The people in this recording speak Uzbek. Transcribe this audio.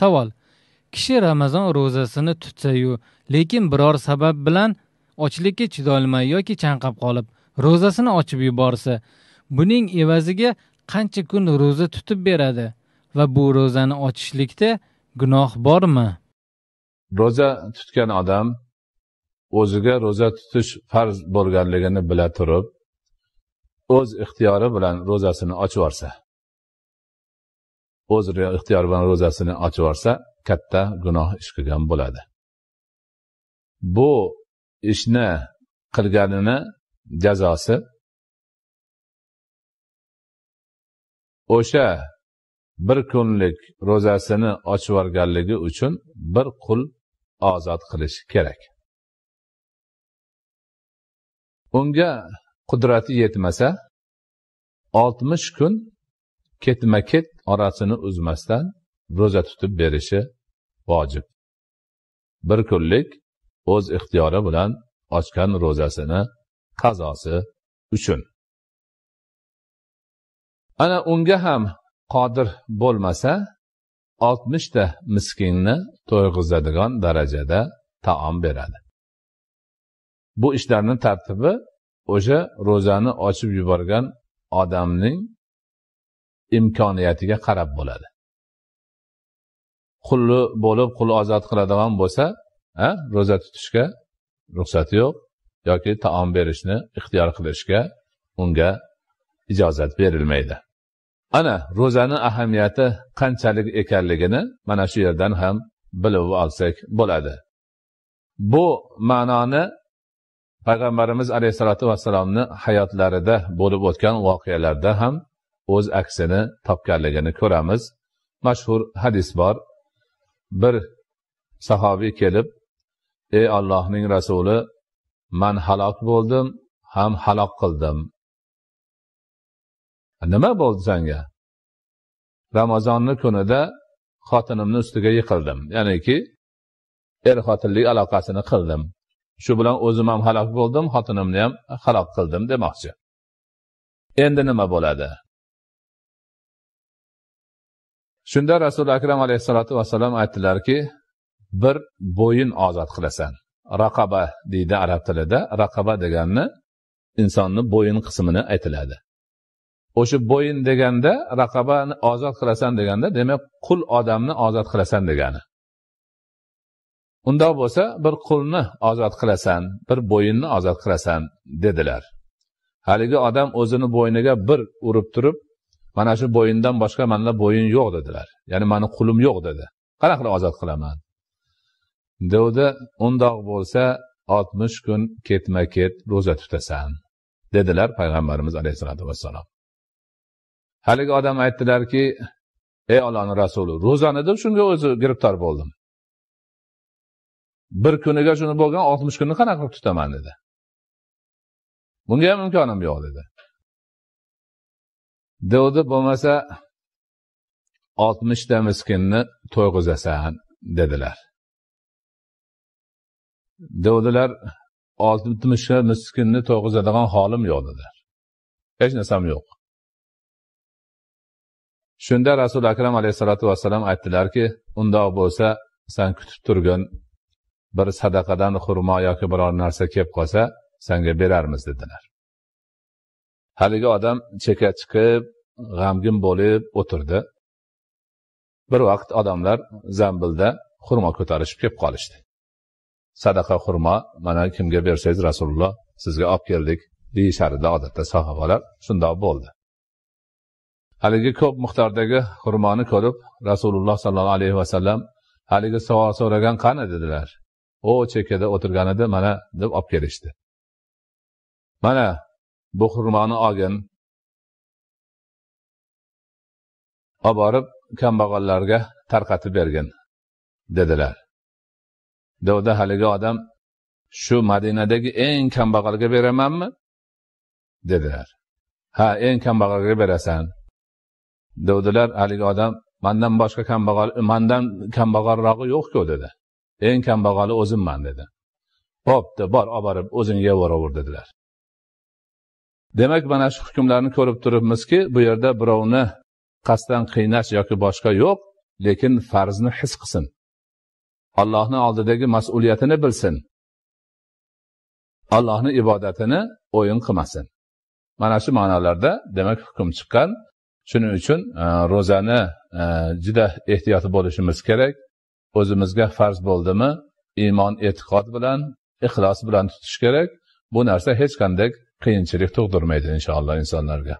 savol kishi ramazon ro'zasini tutsayu lekin biror sabab bilan ochlikka chidolmay yoki chanqab qolib ro'zasini ochib yuborsa buning evaziga qancha kun ro'za tutib beradi va bu ro'zani ochishlikda gunoh bormi ro'za tutgan odam o'ziga ro'za tutish farz bo'lganligini bila turib o'z ixtiyori bilan ro'zasini ochib yuborsa o'z ixtiyori bilan ro'zasini ochib yuborsa katta gunoh ish qilgan bo'ladi bu ishni qilganini jazosi o'sha bir kunlik ro'zasini ochib yuborganligi uchun bir qul ozod qilish kerak unga qudrati yetmasa oltmish kun ketma ket orasini uzmasdan ro'za tutib berishi vojib bir kunlik o'z ixtiyori bilan ochgan ro'zasini qazosi uchun ana unga ham qodir bo'lmasa oltmishta miskinni to'yg'izadigan darajada taom beradi bu ishlarni tartibi o'sha ro'zani ochib yuborgan odamning imkoniyatiga qarab bo'ladi qulli bo'lib qul ozod qiladigan bo'lsa ro'za tutishga ruxsati yo'q yoki taom berishni ixtiyor qilishga unga ijozat berilmaydi ana ro'zani ahamiyati qanchalik ekanligini mana shu yerdan ham bilib olsak bo'ladi bu ma'noni payg'ambarimiz alayhissalotu vassalomni hayotlarida bo'lib o'tgan voqealarda ham o'z aksini topganligini ko'ramiz mashhur hadis bor bir sahobiy kelib ey allohning rasuli man halok bo'ldim ham halok qildim nima bo'ldi senga ramazonni kunida xotinimni ustiga yiqildim ya'niki er xotinlik aloqasini qildim shu bilan o'zim ham halok bo'ldim xotinimni ham halok qildim demoqchi endi nima bo'ladi shunda rasuli akram alayhissalotu vassalom aytdilarki bir bo'yin ozod qilasan raqaba deydi arab tilida raqaba deganni insonni bo'yin qismini aytiladi o'sha bo'yin deganda raqabani ozod qilasan deganda demak qul odamni ozod qilasan degani undoq bo'lsa bir qulni ozod qilasan bir bo'yinni ozod qilasan dedilar haligi odam o'zini bo'yniga bir urib turib mana shu bo'yindan boshqa manda bo'yin yo'q dedilar ya'ni mani qulim yo'q dedi qanaqa qilib ozod qilaman dovdi undoq bo'lsa oltmish kun ketma ket ro'za tutasan dedilar payg'ambarimiz alayhissalotu vassalom haligi odam aytdilarki ey ollohni rasuli ro'zani deb shunga o'zi giriftor bo'ldim bir kuniga shuni bo'lgan oltmish kunni qanaqa qilib tutaman dedi bunga ham imkonim yo'q dedi dovdi bo'lmasa oltmishta miskinni to'yg'izasan dedilar dovdilar oltmishta miskinni to'yg'izadigan holim yo'q dedilar hech narsam yo'q shunda rasuli akram alayhissalotu vassalam aytdilarki undoq bo'lsa san kutib turgin bir sadaqadan xurmo yoki biror narsa kelib qolsa sanga berarmiz dedilar haligi odam cheka chiqib g'amgin bo'lib o'tirdi bir vaqt odamlar zambilda xurmo ko'tarishib kelib qolishdi sadaqa xurmo mana kimga bersangiz rasululloh sizga olib keldik deyishardi edi odatda sahobalar shundoq bo'ldi haligi ko'p miqdordagi xurmoni ko'rib rasululloh sollallohu alayhi vasallam haligi savol so'ragan qani dedilar o chekkada o'tirgan edi mana deb olib kelishdi mana bu xurmoni olgin olib borib kambag'allarga tarqatib bergin dedilar dovda haligi odam shu madinadagi eng kambag'alga beramanmi dedilar ha eng kambag'alga berasan dedilar haligi odam mandan boshqa kambag'al mandan kambag'alrog'i yo'qku dedi eng kambag'ali o'zimman dedi bo'pti bor olib borib o'zing yeyveraver dedilar demak mana shu hukmlarni ko'rib turibmizki bu yerda birovni qasddan qiynash yoki boshqa yo'q lekin farzni his qilsin allohni oldidagi mas'uliyatini bilsin allohni ibodatini o'yin qilmasin mana shu ma'nolarda demak hukm chiqqan shuning uchun e, ro'zani e, juda ehtiyot bo'lishimiz kerak o'zimizga farz bo'ldimi iymon e'tiqod bilan ixlos bilan tutish kerak bu narsa hech qanday qiyinchilik tug'dirmaydi inshaalloh insonlarga